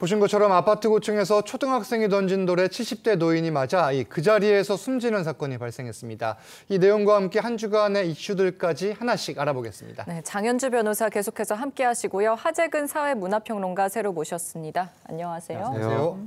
보신 것처럼 아파트 고층에서 초등학생이 던진 돌에 70대 노인이 맞아 그 자리에서 숨지는 사건이 발생했습니다. 이 내용과 함께 한 주간의 이슈들까지 하나씩 알아보겠습니다. 네, 장현주 변호사 계속해서 함께 하시고요. 하재근 사회문화평론가 새로 모셨습니다. 안녕하세요. 안녕하세요.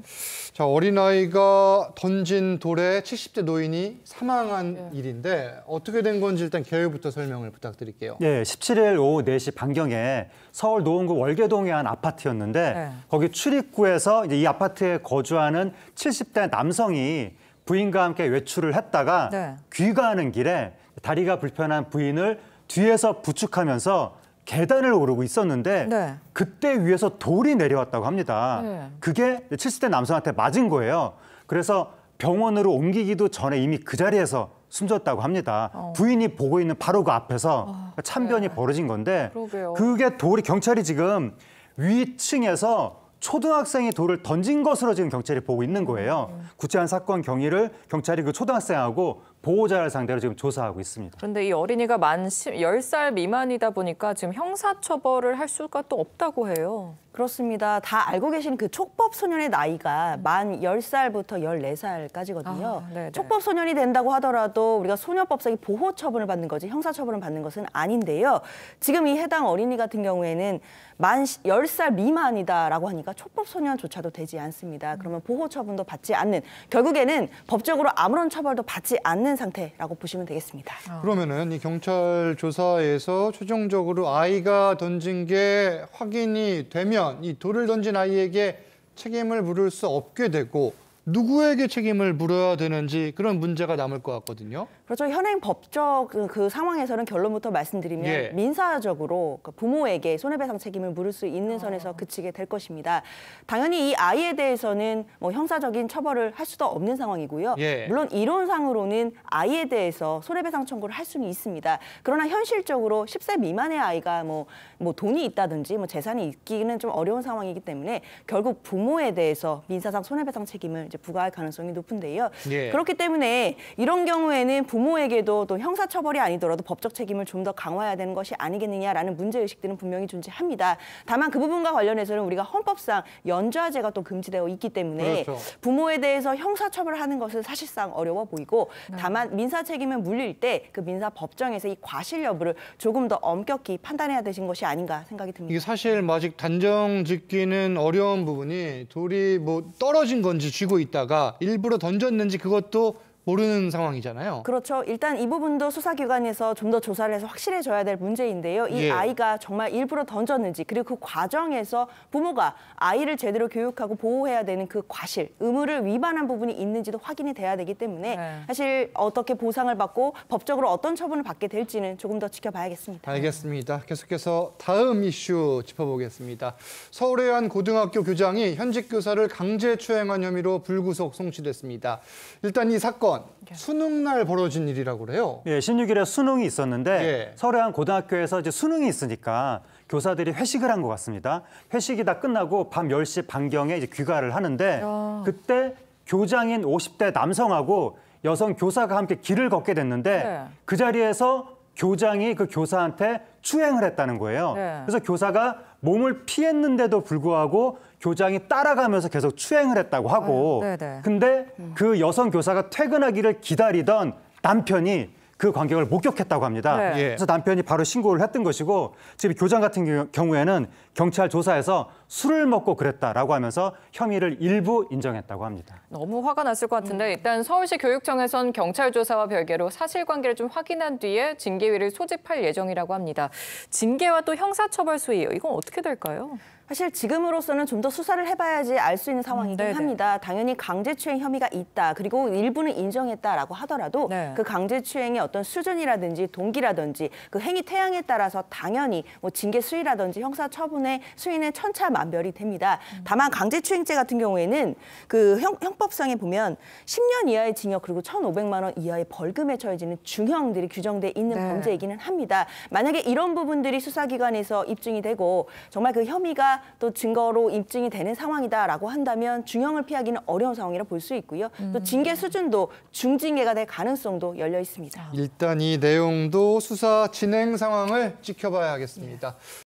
자, 어린아이가 던진 돌에 70대 노인이 사망한 네. 일인데 어떻게 된 건지 일단 개요부터 설명을 부탁드릴게요. 네, 17일 오후 4시 반경에 서울 노원구 월계동의 한 아파트였는데 네. 거기 출입 출입구에서 이제 이 아파트에 거주하는 70대 남성이 부인과 함께 외출을 했다가 네. 귀가하는 길에 다리가 불편한 부인을 뒤에서 부축하면서 계단을 오르고 있었는데 네. 그때 위에서 돌이 내려왔다고 합니다. 네. 그게 70대 남성한테 맞은 거예요. 그래서 병원으로 옮기기도 전에 이미 그 자리에서 숨졌다고 합니다. 어. 부인이 보고 있는 바로 그 앞에서 어, 아, 참변이 네. 벌어진 건데 그러게요. 그게 돌이 경찰이 지금 위층에서 초등학생이 돌을 던진 것으로 지금 경찰이 보고 있는 거예요. 구체한 사건 경위를 경찰이 그 초등학생하고 보호자를 상대로 지금 조사하고 있습니다. 그런데 이 어린이가 만 10살 미만이다 보니까 지금 형사처벌을 할 수가 또 없다고 해요. 그렇습니다. 다 알고 계신 그 촉법 소년의 나이가 만 10살부터 14살까지거든요. 아, 네, 네. 촉법 소년이 된다고 하더라도 우리가 소년법상의 보호 처분을 받는 거지 형사 처분을 받는 것은 아닌데요. 지금 이 해당 어린이 같은 경우에는 만 10살 미만이다라고 하니까 촉법 소년조차도 되지 않습니다. 그러면 보호 처분도 받지 않는 결국에는 법적으로 아무런 처벌도 받지 않는 있는 상태라고 보시면 되겠습니다. 아. 그러면은 이 경찰 조사에서 최종적으로 아이가 던진 게 확인이 되면 이 돌을 던진 아이에게 책임을 물을 수 없게 되고 누구에게 책임을 물어야 되는지 그런 문제가 남을 것 같거든요. 그렇죠. 현행 법적 그, 그 상황에서는 결론부터 말씀드리면 예. 민사적으로 그 부모에게 손해배상 책임을 물을 수 있는 아. 선에서 그치게 될 것입니다. 당연히 이 아이에 대해서는 뭐 형사적인 처벌을 할 수도 없는 상황이고요. 예. 물론 이론상으로는 아이에 대해서 손해배상 청구를 할 수는 있습니다. 그러나 현실적으로 10세 미만의 아이가 뭐, 뭐 돈이 있다든지 뭐 재산이 있기는 좀 어려운 상황이기 때문에 결국 부모에 대해서 민사상 손해배상 책임을 이제 부과할 가능성이 높은데요. 예. 그렇기 때문에 이런 경우에는 부모에게도 또 형사처벌이 아니더라도 법적 책임을 좀 더 강화해야 되는 것이 아니겠느냐라는 문제의식들은 분명히 존재합니다. 다만 그 부분과 관련해서는 우리가 헌법상 연좌제가 또 금지되어 있기 때문에 그렇죠. 부모에 대해서 형사처벌하는 것은 사실상 어려워 보이고 네. 다만 민사 책임을 물릴 때 그 민사 법정에서 이 과실 여부를 조금 더 엄격히 판단해야 되신 것이 아닌가 생각이 듭니다. 이게 사실 아직 단정 짓기는 어려운 부분이 둘이 뭐 떨어진 건지 쥐고 있다가 일부러 던졌는지 그것도 모르는 상황이잖아요. 그렇죠. 일단 이 부분도 수사기관에서 좀 더 조사를 해서 확실해져야 될 문제인데요. 이 예. 아이가 정말 일부러 던졌는지 그리고 그 과정에서 부모가 아이를 제대로 교육하고 보호해야 되는 그 과실, 의무를 위반한 부분이 있는지도 확인이 돼야 되기 때문에 네. 사실 어떻게 보상을 받고 법적으로 어떤 처분을 받게 될지는 조금 더 지켜봐야겠습니다. 알겠습니다. 계속해서 다음 이슈 짚어보겠습니다. 서울의 한 고등학교 교장이 현직 교사를 강제 추행한 혐의로 불구속 송치됐습니다. 일단 이 사건 건 예. 수능 날 벌어진 일이라고 그래요. 예, 16일에 수능이 있었는데 예. 서울의 한 고등학교에서 이제 수능이 있으니까 교사들이 회식을 한 것 같습니다. 회식이 다 끝나고 밤 10시 반경에 이제 귀가를 하는데 야. 그때 교장인 50대 남성하고 여성 교사가 함께 길을 걷게 됐는데 네. 그 자리에서 교장이 그 교사한테 추행을 했다는 거예요. 네. 그래서 교사가 몸을 피했는데도 불구하고 교장이 따라가면서 계속 추행을 했다고 하고 아, 네, 네, 근데 음. 그 여성 교사가 퇴근하기를 기다리던 남편이 그 관객을 목격했다고 합니다. 네. 예. 그래서 남편이 바로 신고를 했던 것이고 지금 교장 같은 경우에는 경찰 조사에서 술을 먹고 그랬다라고 하면서 혐의를 일부 인정했다고 합니다. 너무 화가 났을 것 같은데 음. 일단 서울시 교육청에선 경찰 조사와 별개로 사실관계를 좀 확인한 뒤에 징계위를 소집할 예정이라고 합니다. 징계와 또 형사처벌 수위 요 이건 어떻게 될까요? 사실 지금으로서는 좀 더 수사를 해봐야지 알 수 있는 상황이긴 음, 합니다. 당연히 강제추행 혐의가 있다. 그리고 일부는 인정했다라고 하더라도 네. 그 강제추행의 어떤 수준이라든지 동기라든지 그 행위 태양에 따라서 당연히 뭐 징계 수위라든지 형사처분의 수위는 천차만 감별이 됩니다. 음. 다만 강제추행죄 같은 경우에는 그 형, 형법상에 보면 10년 이하의 징역 그리고 1,500만 원 이하의 벌금에 처해지는 중형들이 규정돼 있는 네. 범죄이기는 합니다. 만약에 이런 부분들이 수사기관에서 입증이 되고 정말 그 혐의가 또 증거로 입증이 되는 상황이다라고 한다면 중형을 피하기는 어려운 상황이라 볼 수 있고요. 또 음. 징계 수준도 중징계가 될 가능성도 열려 있습니다. 아. 일단 이 내용도 수사 진행 상황을 지켜봐야 겠습니다 네.